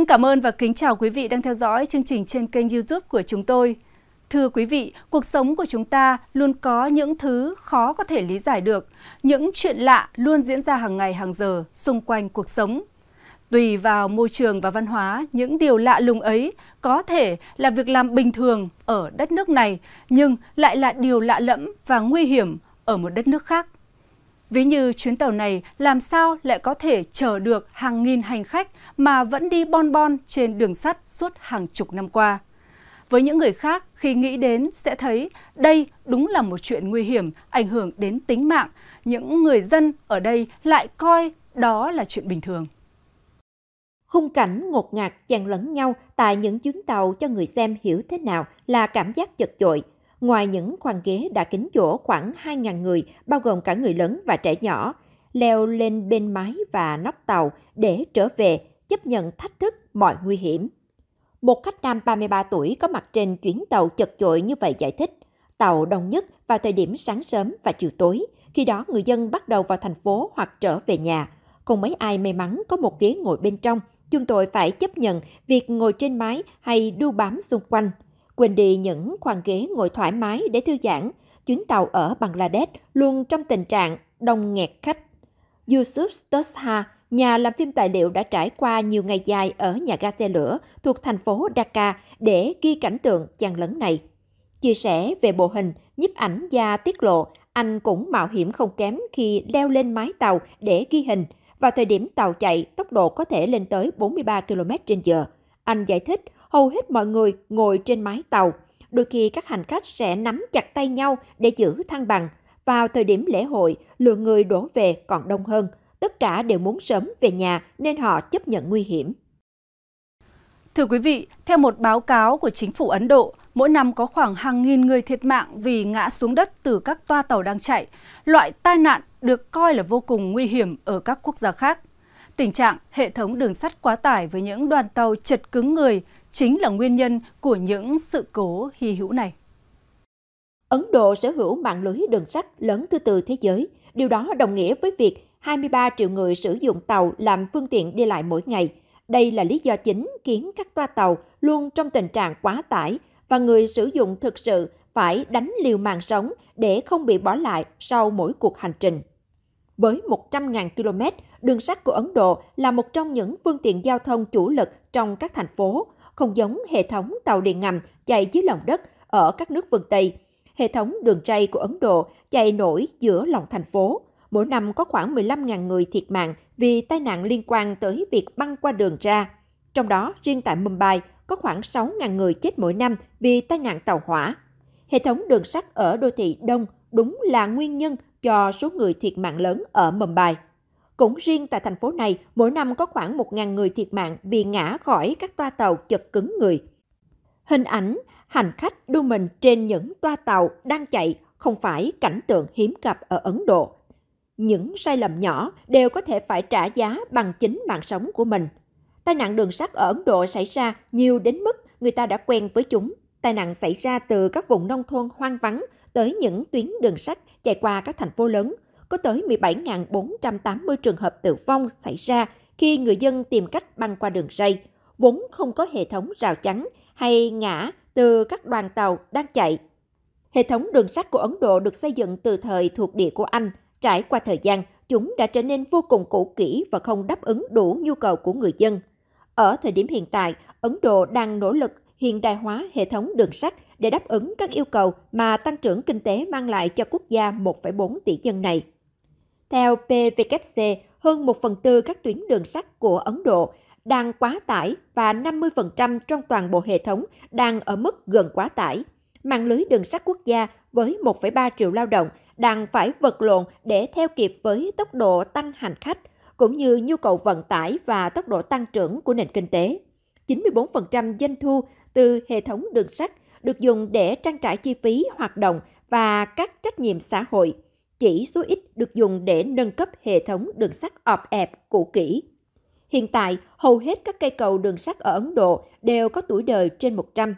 Xin cảm ơn và kính chào quý vị đang theo dõi chương trình trên kênh YouTube của chúng tôi. Thưa quý vị, cuộc sống của chúng ta luôn có những thứ khó có thể lý giải được, những chuyện lạ luôn diễn ra hàng ngày hàng giờ xung quanh cuộc sống. Tùy vào môi trường và văn hóa, những điều lạ lùng ấy có thể là việc làm bình thường ở đất nước này, nhưng lại là điều lạ lẫm và nguy hiểm ở một đất nước khác. Ví như chuyến tàu này làm sao lại có thể chở được hàng nghìn hành khách mà vẫn đi bon bon trên đường sắt suốt hàng chục năm qua. Với những người khác, khi nghĩ đến sẽ thấy đây đúng là một chuyện nguy hiểm, ảnh hưởng đến tính mạng. Những người dân ở đây lại coi đó là chuyện bình thường. Khung cảnh ngột ngạt chèn lẫn nhau tại những chuyến tàu cho người xem hiểu thế nào là cảm giác chật chội, Ngoài những khoang ghế đã kín chỗ khoảng 2.000 người, bao gồm cả người lớn và trẻ nhỏ, leo lên bên mái và nóc tàu để trở về chấp nhận thách thức mọi nguy hiểm. Một khách nam 33 tuổi có mặt trên chuyến tàu chật chội như vậy giải thích, tàu đông nhất vào thời điểm sáng sớm và chiều tối, khi đó người dân bắt đầu vào thành phố hoặc trở về nhà. Còn mấy ai may mắn có một ghế ngồi bên trong, chúng tôi phải chấp nhận việc ngồi trên mái hay đu bám xung quanh – Quỳnh đi những khoang ghế ngồi thoải mái để thư giãn. Chuyến tàu ở Bangladesh luôn trong tình trạng đông nghẹt khách. Yusuf Tosha, nhà làm phim tài liệu đã trải qua nhiều ngày dài ở nhà ga xe lửa thuộc thành phố Dhaka để ghi cảnh tượng gian lấn này. Chia sẻ về bộ hình, nhiếp ảnh gia tiết lộ anh cũng mạo hiểm không kém khi leo lên mái tàu để ghi hình. Vào thời điểm tàu chạy, tốc độ có thể lên tới 43 km h Anh giải thích hầu hết mọi người ngồi trên mái tàu. Đôi khi các hành khách sẽ nắm chặt tay nhau để giữ thăng bằng. Vào thời điểm lễ hội, lượng người đổ về còn đông hơn. Tất cả đều muốn sớm về nhà nên họ chấp nhận nguy hiểm. Thưa quý vị, theo một báo cáo của chính phủ Ấn Độ, mỗi năm có khoảng hàng nghìn người thiệt mạng vì ngã xuống đất từ các toa tàu đang chạy. Loại tai nạn được coi là vô cùng nguy hiểm ở các quốc gia khác. Tình trạng hệ thống đường sắt quá tải với những đoàn tàu chật cứng người chính là nguyên nhân của những sự cố hy hữu này. Ấn Độ sở hữu mạng lưới đường sắt lớn thứ tư thế giới. Điều đó đồng nghĩa với việc 23 triệu người sử dụng tàu làm phương tiện đi lại mỗi ngày. Đây là lý do chính khiến các toa tàu luôn trong tình trạng quá tải và người sử dụng thực sự phải đánh liều mạng sống để không bị bỏ lại sau mỗi cuộc hành trình. Với 100.000 km, đường sắt của Ấn Độ là một trong những phương tiện giao thông chủ lực trong các thành phố, không giống hệ thống tàu điện ngầm chạy dưới lòng đất ở các nước phương Tây. Hệ thống đường ray của Ấn Độ chạy nổi giữa lòng thành phố. Mỗi năm có khoảng 15.000 người thiệt mạng vì tai nạn liên quan tới việc băng qua đường ra. Trong đó, riêng tại Mumbai có khoảng 6.000 người chết mỗi năm vì tai nạn tàu hỏa. Hệ thống đường sắt ở đô thị Đông đúng là nguyên nhân cho số người thiệt mạng lớn ở Mumbai. Cũng riêng tại thành phố này, mỗi năm có khoảng 1.000 người thiệt mạng vì ngã khỏi các toa tàu chật cứng người. Hình ảnh hành khách đu mình trên những toa tàu đang chạy không phải cảnh tượng hiếm gặp ở Ấn Độ. Những sai lầm nhỏ đều có thể phải trả giá bằng chính mạng sống của mình. Tai nạn đường sắt ở Ấn Độ xảy ra nhiều đến mức người ta đã quen với chúng. Tai nạn xảy ra từ các vùng nông thôn hoang vắng tới những tuyến đường sắt chạy qua các thành phố lớn, có tới 17.480 trường hợp tử vong xảy ra khi người dân tìm cách băng qua đường ray, vốn không có hệ thống rào chắn hay ngã từ các đoàn tàu đang chạy. Hệ thống đường sắt của Ấn Độ được xây dựng từ thời thuộc địa của Anh. Trải qua thời gian, chúng đã trở nên vô cùng cũ kỹ và không đáp ứng đủ nhu cầu của người dân. Ở thời điểm hiện tại, Ấn Độ đang nỗ lực hiện đại hóa hệ thống đường sắt để đáp ứng các yêu cầu mà tăng trưởng kinh tế mang lại cho quốc gia 1,4 tỷ dân này. Theo PVKC, hơn 1 phần tư các tuyến đường sắt của Ấn Độ đang quá tải và 50% trong toàn bộ hệ thống đang ở mức gần quá tải. Mạng lưới đường sắt quốc gia với 1,3 triệu lao động đang phải vật lộn để theo kịp với tốc độ tăng hành khách cũng như nhu cầu vận tải và tốc độ tăng trưởng của nền kinh tế. 94% doanh thu từ hệ thống đường sắt được dùng để trang trải chi phí hoạt động và các trách nhiệm xã hội. Chỉ số ít được dùng để nâng cấp hệ thống đường sắt ọp ẹp cũ kỹ. Hiện tại, hầu hết các cây cầu đường sắt ở Ấn Độ đều có tuổi đời trên 100.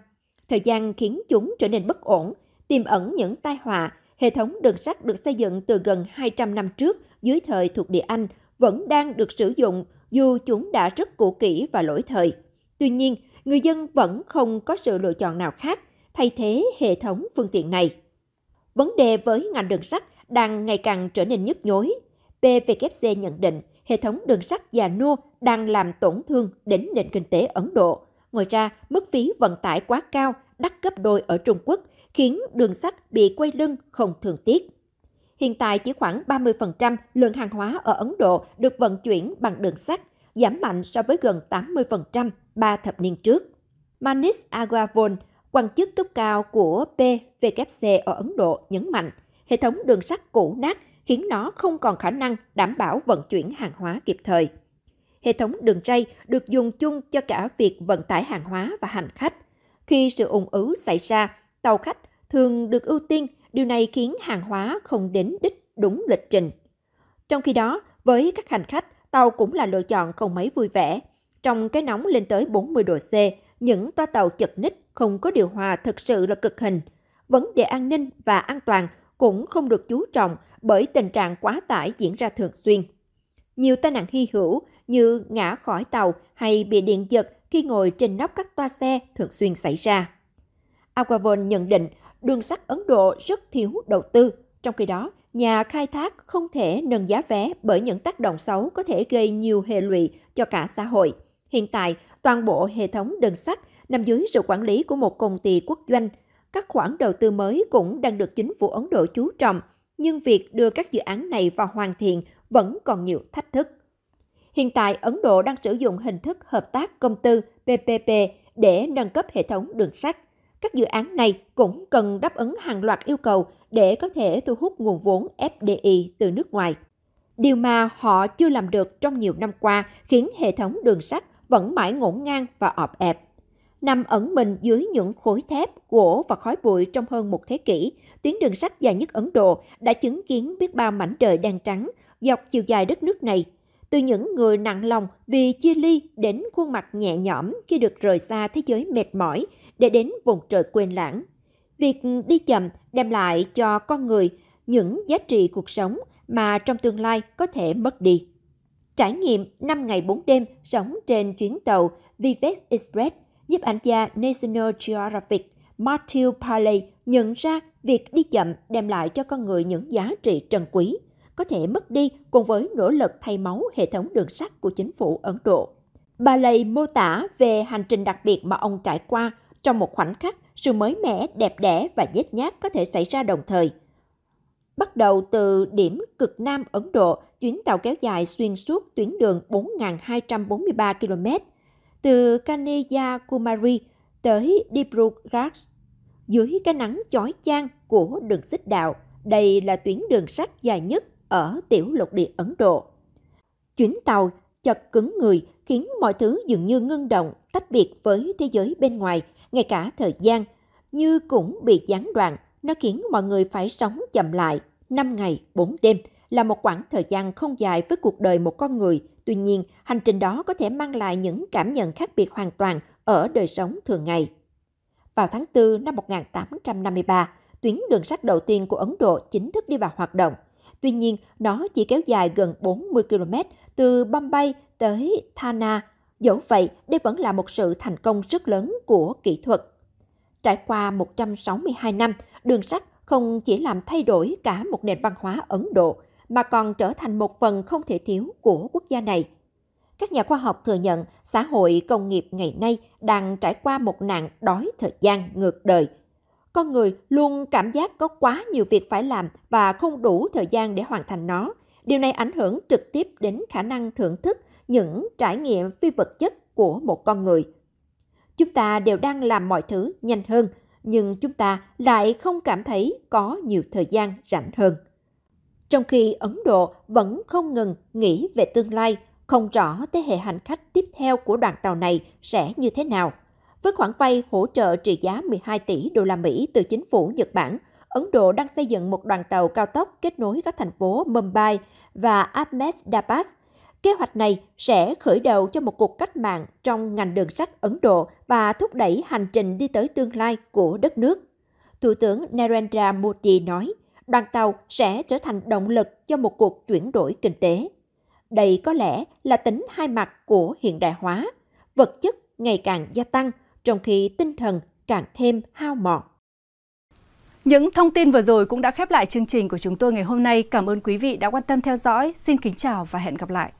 Thời gian khiến chúng trở nên bất ổn, tiềm ẩn những tai họa. Hệ thống đường sắt được xây dựng từ gần 200 năm trước dưới thời thuộc địa Anh vẫn đang được sử dụng dù chúng đã rất cũ kỹ và lỗi thời. Tuy nhiên, người dân vẫn không có sự lựa chọn nào khác thay thế hệ thống phương tiện này. Vấn đề với ngành đường sắt đang ngày càng trở nên nhức nhối. PVFC nhận định hệ thống đường sắt già nua đang làm tổn thương đến nền kinh tế Ấn Độ. Ngoài ra, mức phí vận tải quá cao, đắt gấp đôi ở Trung Quốc, khiến đường sắt bị quay lưng không thường tiếc. Hiện tại chỉ khoảng 30% lượng hàng hóa ở Ấn Độ được vận chuyển bằng đường sắt, giảm mạnh so với gần 80% ba thập niên trước. Manish Agarwal quan chức cấp cao của PVKC ở Ấn Độ nhấn mạnh hệ thống đường sắt cũ nát khiến nó không còn khả năng đảm bảo vận chuyển hàng hóa kịp thời. Hệ thống đường ray được dùng chung cho cả việc vận tải hàng hóa và hành khách. Khi sự ủng ứ xảy ra, tàu khách thường được ưu tiên, điều này khiến hàng hóa không đến đích đúng lịch trình. Trong khi đó, với các hành khách, tàu cũng là lựa chọn không mấy vui vẻ. Trong cái nóng lên tới 40 độ C, những toa tàu chật ních không có điều hòa thực sự là cực hình. Vấn đề an ninh và an toàn cũng không được chú trọng bởi tình trạng quá tải diễn ra thường xuyên. Nhiều tai nạn hy hữu như ngã khỏi tàu hay bị điện giật khi ngồi trên nóc các toa xe thường xuyên xảy ra. Aquavon nhận định đường sắt Ấn Độ rất thiếu đầu tư, trong khi đó nhà khai thác không thể nâng giá vé bởi những tác động xấu có thể gây nhiều hệ lụy cho cả xã hội. Hiện tại, toàn bộ hệ thống đường sắt nằm dưới sự quản lý của một công ty quốc doanh. Các khoản đầu tư mới cũng đang được chính phủ Ấn Độ chú trọng, nhưng việc đưa các dự án này vào hoàn thiện vẫn còn nhiều thách thức. Hiện tại, Ấn Độ đang sử dụng hình thức hợp tác công tư PPP để nâng cấp hệ thống đường sắt. Các dự án này cũng cần đáp ứng hàng loạt yêu cầu để có thể thu hút nguồn vốn FDI từ nước ngoài. Điều mà họ chưa làm được trong nhiều năm qua khiến hệ thống đường sắt vẫn mãi ngổn ngang và ọp ẹp nằm ẩn mình dưới những khối thép, gỗ và khói bụi trong hơn một thế kỷ, tuyến đường sắt dài nhất Ấn Độ đã chứng kiến biết bao mảnh trời đen trắng dọc chiều dài đất nước này. Từ những người nặng lòng vì chia ly đến khuôn mặt nhẹ nhõm khi được rời xa thế giới mệt mỏi để đến vùng trời quên lãng. Việc đi chậm đem lại cho con người những giá trị cuộc sống mà trong tương lai có thể mất đi. Trải nghiệm 5 ngày 4 đêm sống trên chuyến tàu Vivex Express giúp ảnh gia National Geographic Matthew Paley nhận ra việc đi chậm đem lại cho con người những giá trị trân quý, có thể mất đi cùng với nỗ lực thay máu hệ thống đường sắt của chính phủ Ấn Độ. Bà Lầy mô tả về hành trình đặc biệt mà ông trải qua trong một khoảnh khắc sự mới mẻ, đẹp đẽ và nhếch nhác có thể xảy ra đồng thời. Bắt đầu từ điểm cực Nam Ấn Độ, chuyến tàu kéo dài xuyên suốt tuyến đường 4.243 km từ Kaneya Kumari tới Dibrugarh. Dưới cái nắng chói chang của đường xích đạo, đây là tuyến đường sắt dài nhất ở tiểu lục địa Ấn Độ. Chuyến tàu chật cứng người khiến mọi thứ dường như ngưng động, tách biệt với thế giới bên ngoài, ngay cả thời gian, như cũng bị gián đoạn, nó khiến mọi người phải sống chậm lại 5 ngày 4 đêm là một khoảng thời gian không dài với cuộc đời một con người Tuy nhiên, hành trình đó có thể mang lại những cảm nhận khác biệt hoàn toàn ở đời sống thường ngày. Vào tháng 4 năm 1853, tuyến đường sắt đầu tiên của Ấn Độ chính thức đi vào hoạt động. Tuy nhiên, nó chỉ kéo dài gần 40 km từ Bombay tới Thana. Dẫu vậy, đây vẫn là một sự thành công rất lớn của kỹ thuật. Trải qua 162 năm, đường sắt không chỉ làm thay đổi cả một nền văn hóa Ấn Độ – mà còn trở thành một phần không thể thiếu của quốc gia này. Các nhà khoa học thừa nhận xã hội công nghiệp ngày nay đang trải qua một nạn đói thời gian ngược đời. Con người luôn cảm giác có quá nhiều việc phải làm và không đủ thời gian để hoàn thành nó. Điều này ảnh hưởng trực tiếp đến khả năng thưởng thức những trải nghiệm phi vật chất của một con người. Chúng ta đều đang làm mọi thứ nhanh hơn, nhưng chúng ta lại không cảm thấy có nhiều thời gian rảnh hơn trong khi Ấn Độ vẫn không ngừng nghĩ về tương lai, không rõ thế hệ hành khách tiếp theo của đoàn tàu này sẽ như thế nào. Với khoản vay hỗ trợ trị giá 12 tỷ đô la Mỹ từ chính phủ Nhật Bản, Ấn Độ đang xây dựng một đoàn tàu cao tốc kết nối các thành phố Mumbai và Ahmedabad. Kế hoạch này sẽ khởi đầu cho một cuộc cách mạng trong ngành đường sắt Ấn Độ và thúc đẩy hành trình đi tới tương lai của đất nước. Thủ tướng Narendra Modi nói, đoàn tàu sẽ trở thành động lực cho một cuộc chuyển đổi kinh tế. Đây có lẽ là tính hai mặt của hiện đại hóa, vật chất ngày càng gia tăng, trong khi tinh thần càng thêm hao mòn. Những thông tin vừa rồi cũng đã khép lại chương trình của chúng tôi ngày hôm nay. Cảm ơn quý vị đã quan tâm theo dõi. Xin kính chào và hẹn gặp lại.